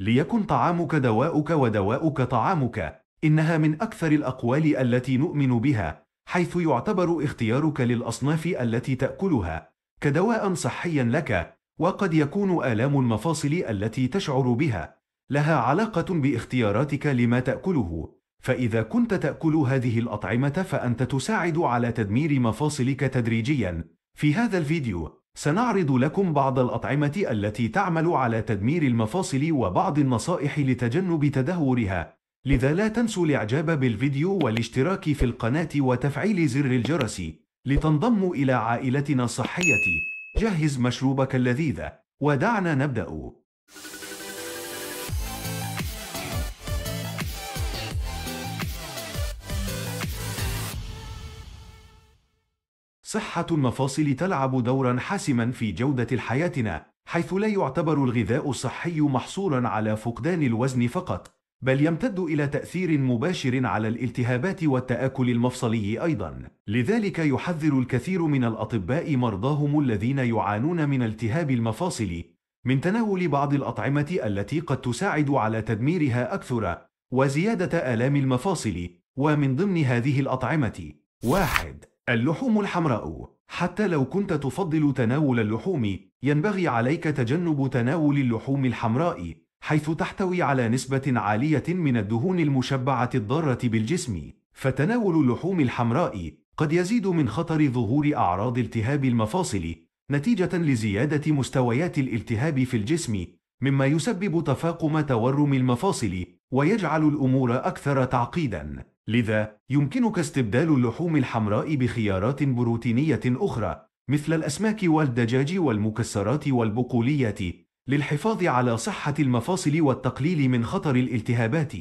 ليكن طعامك دواؤك ودواؤك طعامك إنها من أكثر الأقوال التي نؤمن بها حيث يعتبر اختيارك للأصناف التي تأكلها كدواء صحيا لك وقد يكون آلام المفاصل التي تشعر بها لها علاقة باختياراتك لما تأكله فإذا كنت تأكل هذه الأطعمة فأنت تساعد على تدمير مفاصلك تدريجيا في هذا الفيديو سنعرض لكم بعض الأطعمة التي تعمل على تدمير المفاصل وبعض النصائح لتجنب تدهورها لذا لا تنسوا الإعجاب بالفيديو والاشتراك في القناة وتفعيل زر الجرس لتنضموا إلى عائلتنا الصحية جهز مشروبك اللذيذ ودعنا نبدأ صحة المفاصل تلعب دورا حاسما في جودة حياتنا، حيث لا يعتبر الغذاء الصحي محصورا على فقدان الوزن فقط، بل يمتد إلى تأثير مباشر على الالتهابات والتآكل المفصلي أيضا. لذلك يحذر الكثير من الأطباء مرضاهم الذين يعانون من التهاب المفاصل من تناول بعض الأطعمة التي قد تساعد على تدميرها أكثر وزيادة آلام المفاصل، ومن ضمن هذه الأطعمة: واحد اللحوم الحمراء حتى لو كنت تفضل تناول اللحوم ينبغي عليك تجنب تناول اللحوم الحمراء حيث تحتوي على نسبة عالية من الدهون المشبعة الضارة بالجسم فتناول اللحوم الحمراء قد يزيد من خطر ظهور أعراض التهاب المفاصل نتيجة لزيادة مستويات الالتهاب في الجسم مما يسبب تفاقم تورم المفاصل ويجعل الأمور أكثر تعقيداً لذا يمكنك استبدال اللحوم الحمراء بخيارات بروتينية أخرى مثل الأسماك والدجاج والمكسرات والبقوليات للحفاظ على صحة المفاصل والتقليل من خطر الالتهابات.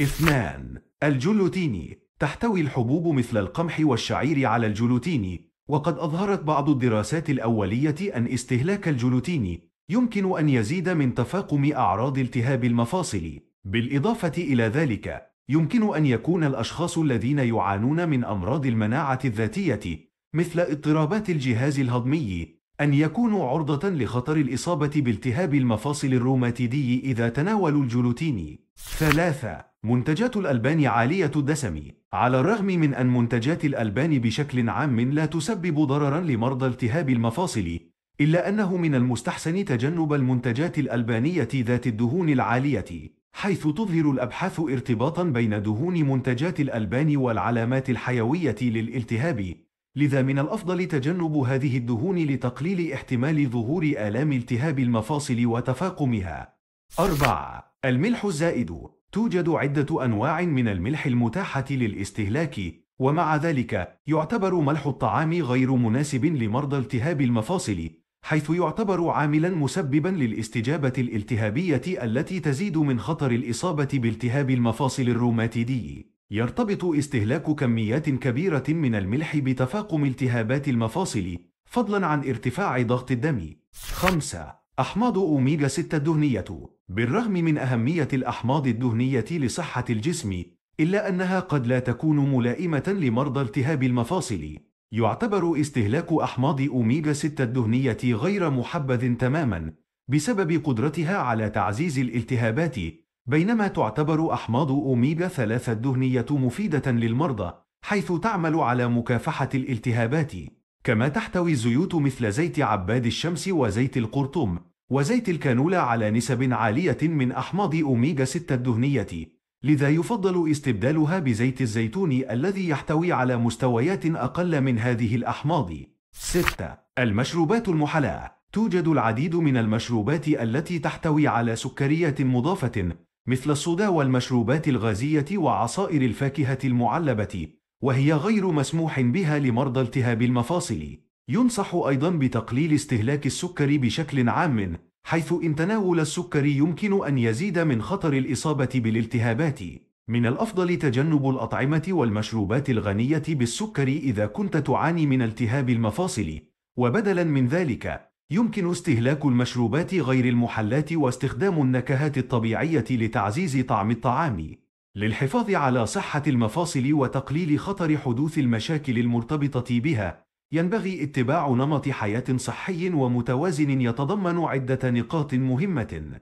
2. الجلوتين تحتوي الحبوب مثل القمح والشعير على الجلوتين وقد أظهرت بعض الدراسات الأولية أن استهلاك الجلوتين يمكن أن يزيد من تفاقم أعراض التهاب المفاصل بالإضافة إلى ذلك يمكن أن يكون الأشخاص الذين يعانون من أمراض المناعة الذاتية مثل اضطرابات الجهاز الهضمي أن يكونوا عرضة لخطر الإصابة بالتهاب المفاصل الروماتيدي إذا تناولوا الجلوتين. ثلاثة منتجات الألبان عالية الدسم على الرغم من أن منتجات الألبان بشكل عام لا تسبب ضررا لمرضى التهاب المفاصل إلا أنه من المستحسن تجنب المنتجات الألبانية ذات الدهون العالية حيث تظهر الأبحاث ارتباطا بين دهون منتجات الألبان والعلامات الحيوية للالتهاب لذا من الأفضل تجنب هذه الدهون لتقليل احتمال ظهور آلام التهاب المفاصل وتفاقمها 4. الملح الزائد توجد عدة أنواع من الملح المتاحة للاستهلاك ومع ذلك يعتبر ملح الطعام غير مناسب لمرضى التهاب المفاصل حيث يعتبر عاملا مسببا للاستجابة الالتهابية التي تزيد من خطر الإصابة بالتهاب المفاصل الروماتيدي. يرتبط استهلاك كميات كبيرة من الملح بتفاقم التهابات المفاصل، فضلا عن ارتفاع ضغط الدم. 5. أحماض أوميجا 6 الدهنية بالرغم من أهمية الأحماض الدهنية لصحة الجسم، إلا أنها قد لا تكون ملائمة لمرضى التهاب المفاصل. يعتبر استهلاك أحماض أوميغا 6 الدهنية غير محبذ تماماً بسبب قدرتها على تعزيز الالتهابات بينما تعتبر أحماض أوميغا 3 الدهنية مفيدة للمرضى حيث تعمل على مكافحة الالتهابات كما تحتوي الزيوت مثل زيت عباد الشمس وزيت القرطوم وزيت الكانولا على نسب عالية من أحماض أوميغا 6 الدهنية لذا يفضل استبدالها بزيت الزيتون الذي يحتوي على مستويات أقل من هذه الأحماض 6. المشروبات المحلاة توجد العديد من المشروبات التي تحتوي على سكريات مضافة مثل الصودا والمشروبات الغازية وعصائر الفاكهة المعلبة وهي غير مسموح بها لمرضى التهاب المفاصل ينصح أيضا بتقليل استهلاك السكر بشكل عام حيث إن تناول السكر يمكن أن يزيد من خطر الإصابة بالالتهابات. من الأفضل تجنب الأطعمة والمشروبات الغنية بالسكر إذا كنت تعاني من التهاب المفاصل، وبدلاً من ذلك، يمكن استهلاك المشروبات غير المحلات واستخدام النكهات الطبيعية لتعزيز طعم الطعام. للحفاظ على صحة المفاصل وتقليل خطر حدوث المشاكل المرتبطة بها، ينبغي اتباع نمط حياة صحي ومتوازن يتضمن عدة نقاط مهمة.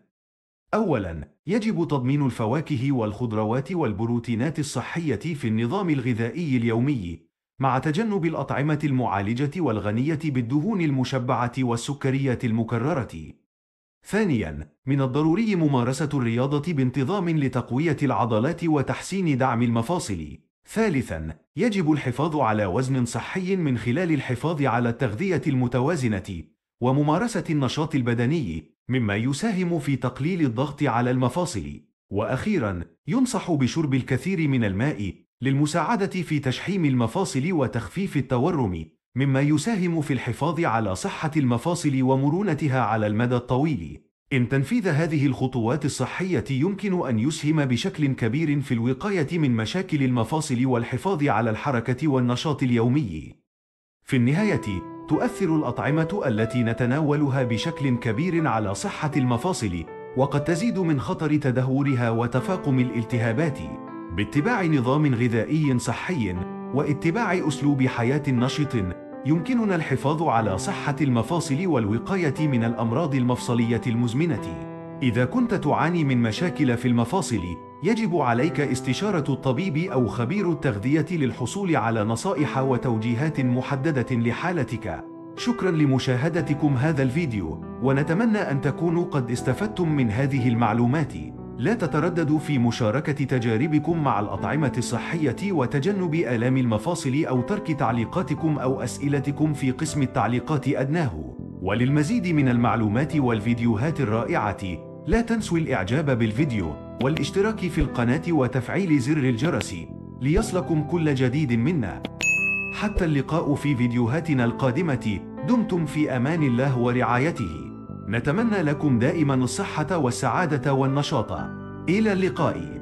أولاً، يجب تضمين الفواكه والخضروات والبروتينات الصحية في النظام الغذائي اليومي، مع تجنب الأطعمة المعالجة والغنية بالدهون المشبعة والسكريات المكررة. ثانياً، من الضروري ممارسة الرياضة بانتظام لتقوية العضلات وتحسين دعم المفاصل. ثالثا يجب الحفاظ على وزن صحي من خلال الحفاظ على التغذية المتوازنة وممارسة النشاط البدني مما يساهم في تقليل الضغط على المفاصل وأخيرا ينصح بشرب الكثير من الماء للمساعدة في تشحيم المفاصل وتخفيف التورم مما يساهم في الحفاظ على صحة المفاصل ومرونتها على المدى الطويل إن تنفيذ هذه الخطوات الصحية يمكن أن يسهم بشكل كبير في الوقاية من مشاكل المفاصل والحفاظ على الحركة والنشاط اليومي. في النهاية، تؤثر الأطعمة التي نتناولها بشكل كبير على صحة المفاصل، وقد تزيد من خطر تدهورها وتفاقم الالتهابات. باتباع نظام غذائي صحي، واتباع أسلوب حياة نشط يمكننا الحفاظ على صحة المفاصل والوقاية من الأمراض المفصلية المزمنة. إذا كنت تعاني من مشاكل في المفاصل، يجب عليك استشارة الطبيب أو خبير التغذية للحصول على نصائح وتوجيهات محددة لحالتك. شكرا لمشاهدتكم هذا الفيديو، ونتمنى أن تكونوا قد استفدتم من هذه المعلومات. لا تترددوا في مشاركة تجاربكم مع الأطعمة الصحية وتجنب آلام المفاصل أو ترك تعليقاتكم أو أسئلتكم في قسم التعليقات أدناه وللمزيد من المعلومات والفيديوهات الرائعة لا تنسوا الإعجاب بالفيديو والاشتراك في القناة وتفعيل زر الجرس ليصلكم كل جديد منا حتى اللقاء في فيديوهاتنا القادمة دمتم في أمان الله ورعايته نتمنى لكم دائما الصحة والسعادة والنشاط إلى اللقاء